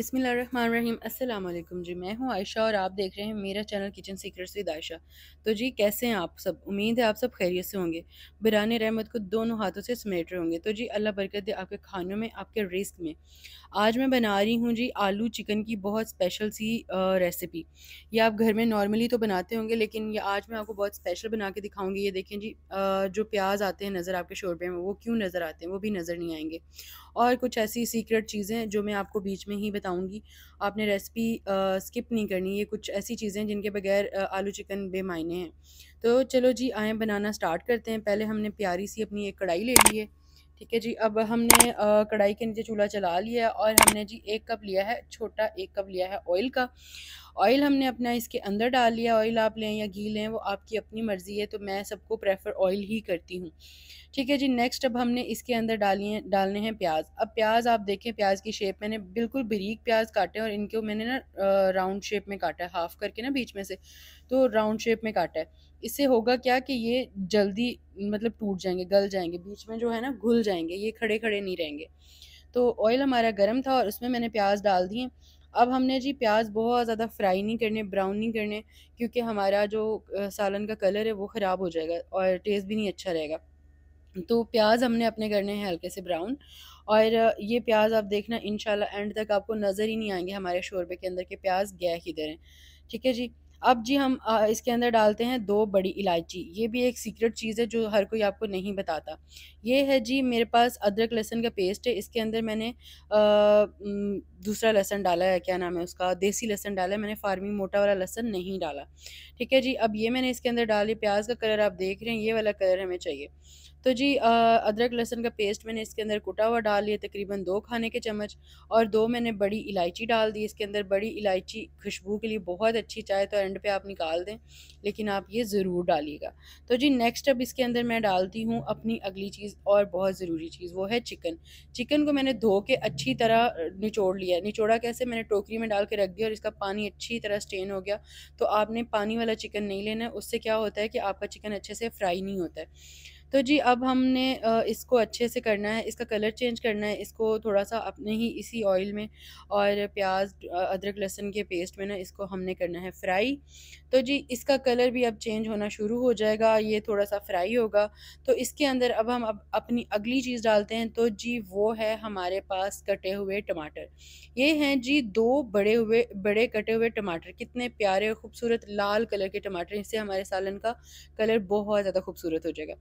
अस्सलाम वालेकुम जी मैं हूँ आयशा और आप देख रहे हैं मेरा channel kitchen secrets with Ayesha तो जी कैसे हैं आप सब उम्मीद है आप सब खैरियत से होंगे बिरान रहमत को दोनों हाथों से समेट रहे होंगे तो जी अल्लाह बरकत दे आपके खानों में आपके रिस्क में आज मैं बना रही हूँ जी आलू चिकन की बहुत स्पेशल सी रेसिपी ये आप घर में नॉर्मली तो बनाते होंगे लेकिन ये आज मैं आपको बहुत स्पेशल बना के दिखाऊँगी ये देखें जी जो प्याज आते हैं नज़र आपके शोरबे में वो क्यों नज़र आते हैं वो भी नज़र नहीं आएंगे और कुछ ऐसी सीक्रेट चीज़ें जो मैं आपको बीच में ही बताऊंगी आपने रेसिपी स्किप नहीं करनी ये कुछ ऐसी चीज़ें जिनके बगैर आलू चिकन बेमायने हैं तो चलो जी आए बनाना स्टार्ट करते हैं पहले हमने प्यारी सी अपनी एक कढ़ाई ले ली है ठीक है जी अब हमने कढ़ाई के नीचे चूल्हा चला लिया और हमने जी एक कप लिया है छोटा एक कप लिया है ऑयल का ऑयल हमने अपना इसके अंदर डाल लिया ऑयल आप लें या घी लें वो आपकी अपनी मर्ज़ी है तो मैं सबको प्रेफर ऑयल ही करती हूँ ठीक है जी नेक्स्ट अब हमने इसके अंदर डालिए डालने हैं प्याज अब प्याज आप देखें प्याज की शेप मैंने बिल्कुल बरीक प्याज काटे और इनको मैंने ना राउंड शेप में काटा है हाफ करके ना बीच में से तो राउंड शेप में काटा है इससे होगा क्या कि ये जल्दी मतलब टूट जाएंगे गल जाएंगे बीच में जो है ना घुल जाएंगे ये खड़े खड़े नहीं रहेंगे तो ऑयल हमारा गर्म था और उसमें मैंने प्याज डाल दिए अब हमने जी प्याज बहुत ज़्यादा फ्राई नहीं करने ब्राउन नहीं करने क्योंकि हमारा जो सालन का कलर है वो ख़राब हो जाएगा और टेस्ट भी नहीं अच्छा रहेगा तो प्याज हमने अपने करने हैं हल्के से ब्राउन और ये प्याज आप देखना इन एंड तक आपको नज़र ही नहीं आएंगे हमारे शोरबे के अंदर के प्याज गया किधर हैं ठीक है जी अब जी हम इसके अंदर डालते हैं दो बड़ी इलायची ये भी एक सीक्रेट चीज़ है जो हर कोई आपको नहीं बताता ये है जी मेरे पास अदरक लहसन का पेस्ट है इसके अंदर मैंने दूसरा लहसन डाला है क्या नाम है उसका देसी लहसन डाला है मैंने फार्मी मोटा वाला लहसन नहीं डाला ठीक है जी अब ये मैंने इसके अंदर डाली प्याज का कलर आप देख रहे हैं ये वाला कलर हमें चाहिए तो जी अदरक लहसुन का पेस्ट मैंने इसके अंदर कुटा हुआ डाल लिया तकरीबन दो खाने के चम्मच और दो मैंने बड़ी इलायची डाल दी इसके अंदर बड़ी इलायची खुशबू के लिए बहुत अच्छी चाय तो एंड पे आप निकाल दें लेकिन आप ये ज़रूर डालिएगा तो जी नेक्स्ट अब इसके अंदर मैं डालती हूँ अपनी अगली चीज़ और बहुत ज़रूरी चीज़ वो है चिकन चिकन को मैंने धो के अच्छी तरह निचोड़ लिया निचोड़ा कैसे मैंने टोकरी में डाल के रख दिया और इसका पानी अच्छी तरह स्टेन हो गया तो आपने पानी वाला चिकन नहीं लेना उससे क्या होता है कि आपका चिकन अच्छे से फ्राई नहीं होता है तो जी अब हमने इसको अच्छे से करना है इसका कलर चेंज करना है इसको थोड़ा सा अपने ही इसी ऑयल में और प्याज अदरक लहसुन के पेस्ट में ना इसको हमने करना है फ्राई तो जी इसका कलर भी अब चेंज होना शुरू हो जाएगा ये थोड़ा सा फ्राई होगा तो इसके अंदर अब हम अब अपनी अगली चीज़ डालते हैं तो जी वो है हमारे पास कटे हुए टमाटर ये हैं जी दो बड़े हुए बड़े कटे हुए टमाटर कितने प्यारे खूबसूरत लाल कलर के टमाटर इससे हमारे सालन का कलर बहुत ज़्यादा खूबसूरत हो जाएगा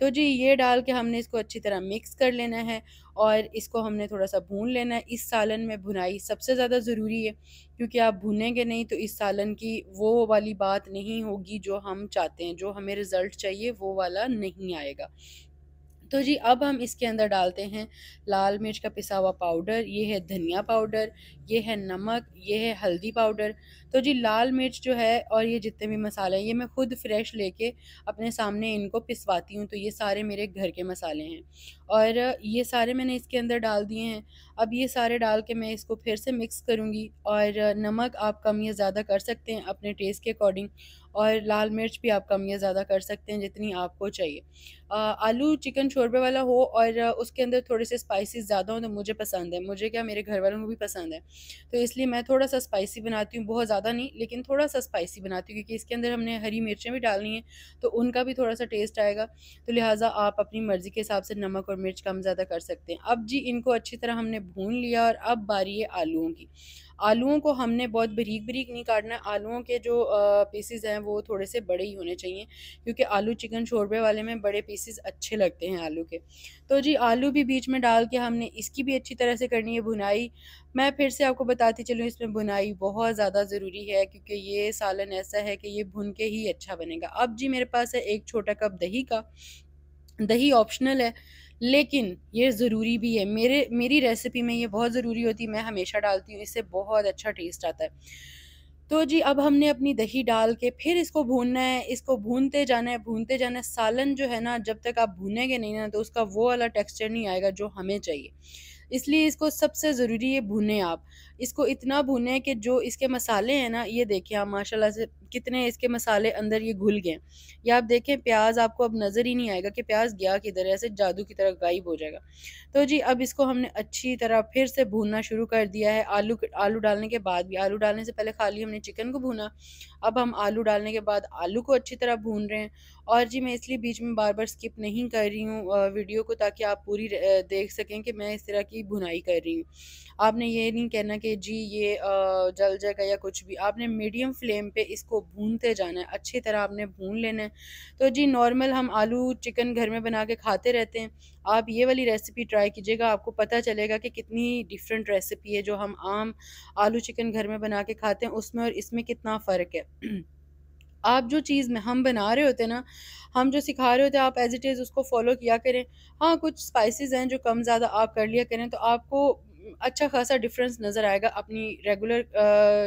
तो जी ये डाल के हमने इसको अच्छी तरह मिक्स कर लेना है और इसको हमने थोड़ा सा भून लेना है इस सालन में भुनाई सबसे ज़्यादा ज़रूरी है क्योंकि आप भुनेंगे नहीं तो इस सालन की वो वाली बात नहीं होगी जो हम चाहते हैं जो हमें रिज़ल्ट चाहिए वो वाला नहीं आएगा तो जी अब हम इसके अंदर डालते हैं लाल मिर्च का पिसा हुआ पाउडर ये है धनिया पाउडर ये है नमक ये है हल्दी पाउडर तो जी लाल मिर्च जो है और ये जितने भी मसाले हैं ये मैं ख़ुद फ्रेश लेके अपने सामने इनको पिसवाती हूँ तो ये सारे मेरे घर के मसाले हैं और ये सारे मैंने इसके अंदर डाल दिए हैं अब ये सारे डाल के मैं इसको फिर से मिक्स करूँगी और नमक आप कम या ज़्यादा कर सकते हैं अपने टेस्ट के अकॉर्डिंग और लाल मिर्च भी आप कम या ज़्यादा कर सकते हैं जितनी आपको चाहिए आलू चिकन शोरबे वाला हो और उसके अंदर थोड़े से स्पाइसी ज़्यादा हो तो मुझे पसंद है मुझे क्या मेरे घर वालों को भी पसंद है तो इसलिए मैं थोड़ा सा स्पाइसी बनाती हूँ बहुत ज़्यादा नहीं लेकिन थोड़ा सा स्पाइसी बनाती हूँ क्योंकि इसके अंदर हमने हरी मिर्चें भी डालनी हैं तो उनका भी थोड़ा सा टेस्ट आएगा तो लिहाजा आप अपनी मर्ज़ी के हिसाब से नमक और मिर्च कम ज़्यादा कर सकते हैं अब जी इनको अच्छी तरह हमने भून लिया और अब बारी है आलुओं की आलूओं को हमने बहुत बरीक बरीक नहीं काटना है आलूओं के जो पीसीज हैं वो थोड़े से बड़े ही होने चाहिए क्योंकि आलू चिकन शोरबे वाले में बड़े पीसीज अच्छे लगते हैं आलू के तो जी आलू भी बीच में डाल के हमने इसकी भी अच्छी तरह से करनी है बुनाई मैं फिर से आपको बताती चलूँ इसमें बुनाई बहुत ज़्यादा ज़रूरी है क्योंकि ये सालन ऐसा है कि ये भुन के ही अच्छा बनेगा अब जी मेरे पास है एक छोटा कप दही का दही ऑप्शनल है लेकिन ये ज़रूरी भी है मेरे मेरी रेसिपी में ये बहुत ज़रूरी होती है मैं हमेशा डालती हूँ इससे बहुत अच्छा टेस्ट आता है तो जी अब हमने अपनी दही डाल के फिर इसको भूनना है इसको भूनते जाना है भूनते जाना है सालन जो है ना जब तक आप भूनेंगे नहीं ना तो उसका वो वाला टेक्सचर नहीं आएगा जो हमें चाहिए इसलिए इसको सबसे ज़रूरी है भूनें आप इसको इतना भुने कि जो इसके मसाले हैं ना ये देखें आप माशाल्लाह से कितने इसके मसाले अंदर ये घुल गए या आप देखें प्याज आपको अब नज़र ही नहीं आएगा कि प्याज गया किधर ऐसे जादू की तरह गायब हो जाएगा तो जी अब इसको हमने अच्छी तरह फिर से भूनना शुरू कर दिया है आलू आलू डालने के बाद भी आलू डालने से पहले खाली हमने चिकन को भूना अब हम आलू डालने के बाद आलू को अच्छी तरह भून रहे हैं और जी मैं इसलिए बीच में बार बार स्किप नहीं कर रही हूँ वीडियो को ताकि आप पूरी देख सकें कि मैं इस तरह की भुनाई कर रही हूँ आपने ये नहीं कहना कि जी ये जल जाएगा या कुछ भी आपने मीडियम फ्लेम पे इसको भूनते जाना है अच्छी तरह आपने भून लेना है तो जी नॉर्मल हम आलू चिकन घर में बना के खाते रहते हैं आप ये वाली रेसिपी ट्राई कीजिएगा आपको पता चलेगा कि कितनी डिफरेंट रेसिपी है जो हम आम आलू चिकन घर में बना के खाते हैं उसमें और इसमें कितना फ़र्क है आप जो चीज़ में हम बना रहे होते हैं ना हम जो सिखा रहे होते हैं आप एज इट इज़ उसको फॉलो किया करें हाँ कुछ स्पाइसेस हैं जो कम ज़्यादा आप कर लिया करें तो आपको अच्छा खासा डिफरेंस नज़र आएगा अपनी रेगुलर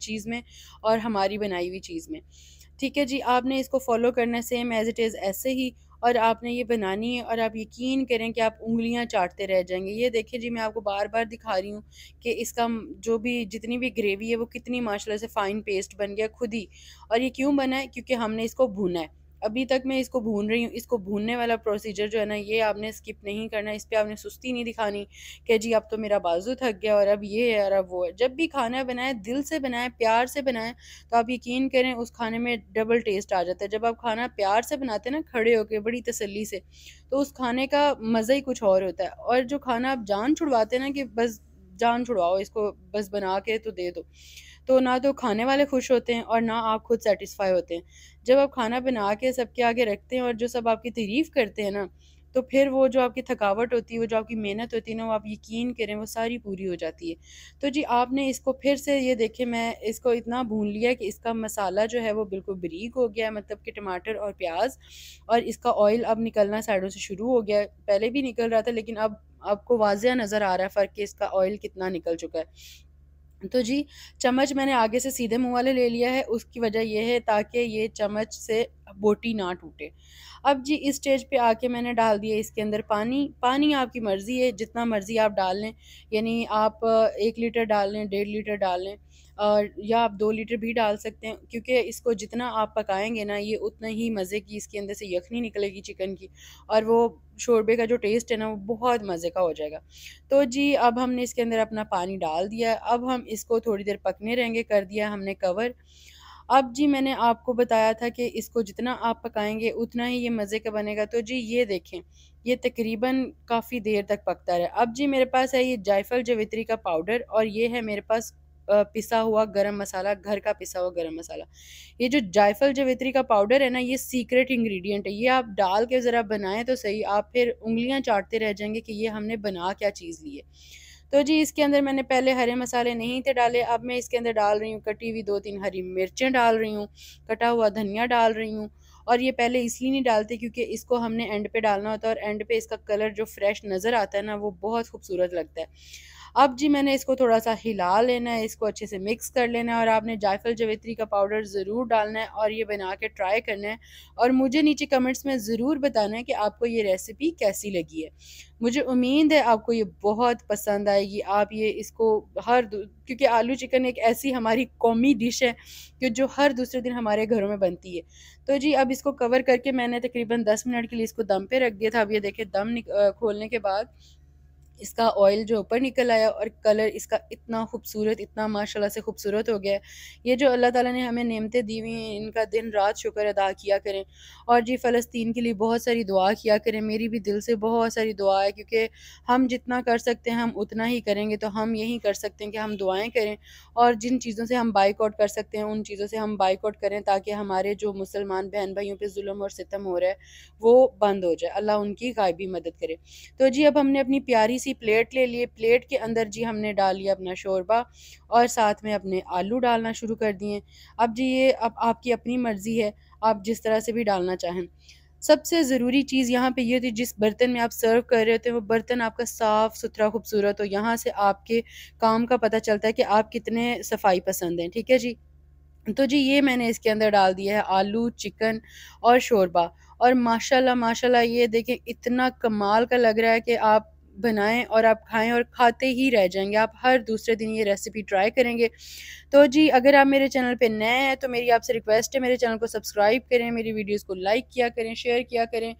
चीज़ में और हमारी बनाई हुई चीज़ में ठीक है जी आपने इसको फॉलो करना सेम एज़ इट इज़ ऐसे ही और आपने ये बनानी है और आप यकीन करें कि आप उंगलियां चाटते रह जाएंगे ये देखिए जी मैं आपको बार बार दिखा रही हूँ कि इसका जो भी जितनी भी ग्रेवी है वो कितनी माशाल्लाह से फ़ाइन पेस्ट बन गया खुद ही और ये क्यों बना है क्योंकि हमने इसको भुना है अभी तक मैं इसको भून रही हूँ इसको भूनने वाला प्रोसीजर जो है ना ये आपने स्किप नहीं करना इस पर आपने सुस्ती नहीं दिखानी कि जी अब तो मेरा बाजू थक गया और अब ये है और अब वो है जब भी खाना बनाए दिल से बनाए प्यार से बनाएं तो आप यकीन करें उस खाने में डबल टेस्ट आ जाता है जब आप खाना प्यार से बनाते हैं ना खड़े होकर बड़ी तसली से तो उस खाने का मज़ा ही कुछ और होता है और जो खाना आप जान छुड़वाते हैं ना कि बस जान छुड़वाओ इसको बस बना के तो दे दो तो ना तो खाने वाले खुश होते हैं और ना आप खुद सेटिस्फाई होते हैं जब आप खाना बना के सबके आगे रखते हैं और जो सब आपकी तारीफ़ करते हैं ना तो फिर वो जो आपकी थकावट होती है वो जो आपकी मेहनत होती है ना वो आप यकीन करें वो सारी पूरी हो जाती है तो जी आपने इसको फिर से ये देखे मैं इसको इतना भून लिया कि इसका मसाला जो है वो बिल्कुल बरीक हो गया है मतलब कि टमाटर और प्याज और इसका ऑयल अब निकलना साइडों से शुरू हो गया है पहले भी निकल रहा था लेकिन अब आपको वाजिया नज़र आ रहा है फ़र्क कि इसका ऑयल कितना निकल चुका है तो जी चम्मच मैंने आगे से सीधे मुँह वाले ले लिया है उसकी वजह यह है ताकि ये चम्मच से बोटी ना टूटे अब जी इस स्टेज पे आके मैंने डाल दिया इसके अंदर पानी पानी आपकी मर्ज़ी है जितना मर्ज़ी आप डाल लें यानी आप एक लीटर डाल लें डेढ़ लीटर डाल लें या आप दो लीटर भी डाल सकते हैं क्योंकि इसको जितना आप पकाएंगे ना ये उतना ही मज़े की इसके अंदर से यखनी निकलेगी चिकन की और वो शोरबे का जो टेस्ट है ना वो बहुत मज़े का हो जाएगा तो जी अब हमने इसके अंदर अपना पानी डाल दिया अब हम इसको थोड़ी देर पकने रहेंगे कर दिया हमने कवर अब जी मैंने आपको बताया था कि इसको जितना आप पकाएंगे उतना ही ये मज़े का बनेगा तो जी ये देखें ये तकरीबन काफ़ी देर तक पकता रहा अब जी मेरे पास है ये जायफल जवित्री का पाउडर और ये है मेरे पास पिसा हुआ गरम मसाला घर का पिसा हुआ गरम मसाला ये जो जायफल जवेत्री का पाउडर है ना ये सीक्रेट इंग्रेडिएंट है ये आप डाल के ज़रा बनाएं तो सही आप फिर उंगलियां चाटते रह जाएंगे कि ये हमने बना क्या चीज़ ली है तो जी इसके अंदर मैंने पहले हरे मसाले नहीं थे डाले अब मैं इसके अंदर डाल रही हूँ कटी हुई दो तीन हरी मिर्चें डाल रही हूँ कटा हुआ धनिया डाल रही हूँ और ये पहले इसलिए नहीं डालते क्योंकि इसको हमने एंड पे डालना होता है और एंड पे इसका कलर जो फ्रेश नज़र आता है ना वो बहुत खूबसूरत लगता है अब जी मैंने इसको थोड़ा सा हिला लेना है इसको अच्छे से मिक्स कर लेना है और आपने जायफल जवेत्री का पाउडर ज़रूर डालना है और ये बना के ट्राई करना है और मुझे नीचे कमेंट्स में ज़रूर बताना है कि आपको ये रेसिपी कैसी लगी है मुझे उम्मीद है आपको ये बहुत पसंद आएगी आप ये इसको हर क्योंकि आलू चिकन एक ऐसी हमारी कौमी डिश है कि जो हर दूसरे दिन हमारे घरों में बनती है तो जी अब इसको कवर करके मैंने तकरीबन दस मिनट के लिए इसको दम पे रख दिया था अब ये देखे दम खोलने के बाद इसका ऑयल जो ऊपर निकल आया और कलर इसका इतना खूबसूरत इतना माशाल्लाह से खूबसूरत हो गया ये जो अल्लाह ताला ने हमें नेमतें दी हुई हैं इनका दिन रात शुक्र अदा किया करें और जी फ़लस्तीन के लिए बहुत सारी दुआ किया करें मेरी भी दिल से बहुत सारी दुआ है क्योंकि हम जितना कर सकते हैं हम उतना ही करेंगे तो हम यही कर सकते हैं कि हम दुआएँ करें और जिन चीज़ों से हम बाइकआउट कर सकते हैं उन चीज़ों से हम बाइकआउट करें ताकि हमारे जो मुसलमान बहन भाइयों पर म और सितम हो रहा है वो बंद हो जाए अल्लाह उनकी गायबी मदद करे तो जी अब हमने अपनी प्यारी सी प्लेट ले लिए प्लेट के अंदर जी हमने डाल लिया अपना शोरबा और साथ में अपने आलू डालना शुरू कर दिए अब जी ये अब आपकी अपनी मर्ज़ी है आप जिस तरह से भी डालना चाहें सबसे ज़रूरी चीज़ यहाँ पे ये थी जिस बर्तन में आप सर्व कर रहे होते हैं वो बर्तन आपका साफ़ सुथरा खूबसूरत हो यहाँ से आपके काम का पता चलता है कि आप कितने सफाई पसंद हैं ठीक है जी तो जी ये मैंने इसके अंदर डाल दिया है आलू चिकन और शोरबा और माशाल्लाह माशाल्लाह ये देखें इतना कमाल का लग रहा है कि आप बनाएं और आप खाएं और खाते ही रह जाएंगे आप हर दूसरे दिन ये रेसिपी ट्राई करेंगे तो जी अगर आप मेरे चैनल पे नए हैं तो मेरी आपसे रिक्वेस्ट है मेरे चैनल को सब्सक्राइब करें मेरी वीडियोस को लाइक किया करें शेयर किया करें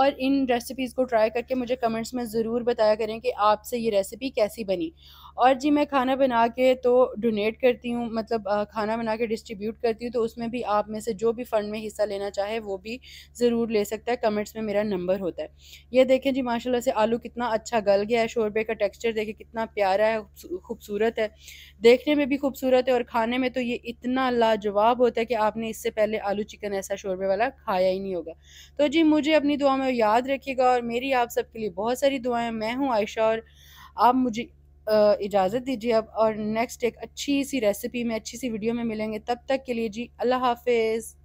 और इन रेसिपीज़ को ट्राई करके मुझे कमेंट्स में ज़रूर बताया करें कि आपसे ये रेसिपी कैसी बनी और जी मैं खाना बना के तो डोनेट करती हूँ मतलब खाना बना के डिस्ट्रीब्यूट करती हूँ तो उसमें भी आप में से जो भी फ़ंड में हिस्सा लेना चाहे वो भी ज़रूर ले सकता है कमेंट्स में मेरा नंबर होता है ये देखें जी माशाल्लाह से आलू कितना अच्छा गल गया है शोरबे का टेक्सचर देखें कितना प्यारा है खूबसूरत है देखने में भी खूबसूरत है और खाने में तो ये इतना लाजवाब होता है कि आपने इससे पहले आलू चिकन ऐसा शोरबे वाला खाया ही नहीं होगा तो जी मुझे अपनी दुआ में याद रखिएगा और मेरी आप सबके लिए बहुत सारी दुआएँ मैं हूँ आयशा और आप मुझे इजाज़त दीजिए अब और नेक्स्ट एक अच्छी सी रेसिपी में अच्छी सी वीडियो में मिलेंगे तब तक के लिए जी अल्लाह हाफिज़